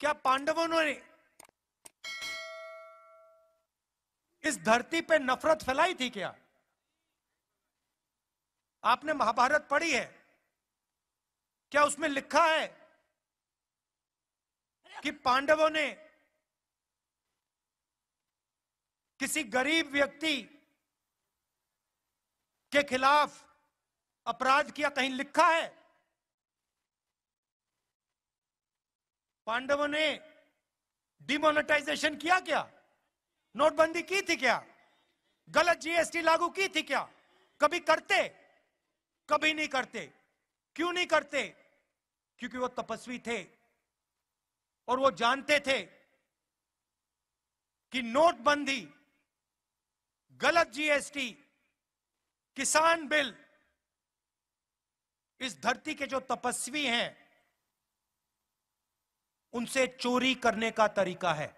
क्या पांडवों ने इस धरती पे नफरत फैलाई थी क्या आपने महाभारत पढ़ी है क्या उसमें लिखा है कि पांडवों ने किसी गरीब व्यक्ति के खिलाफ अपराध किया कहीं लिखा है पांडवों ने डिमोनेटाइजेशन किया क्या नोटबंदी की थी क्या गलत जीएसटी लागू की थी क्या कभी करते कभी नहीं करते क्यों नहीं करते क्योंकि वो तपस्वी थे और वो जानते थे कि नोटबंदी गलत जीएसटी किसान बिल इस धरती के जो तपस्वी हैं उनसे चोरी करने का तरीका है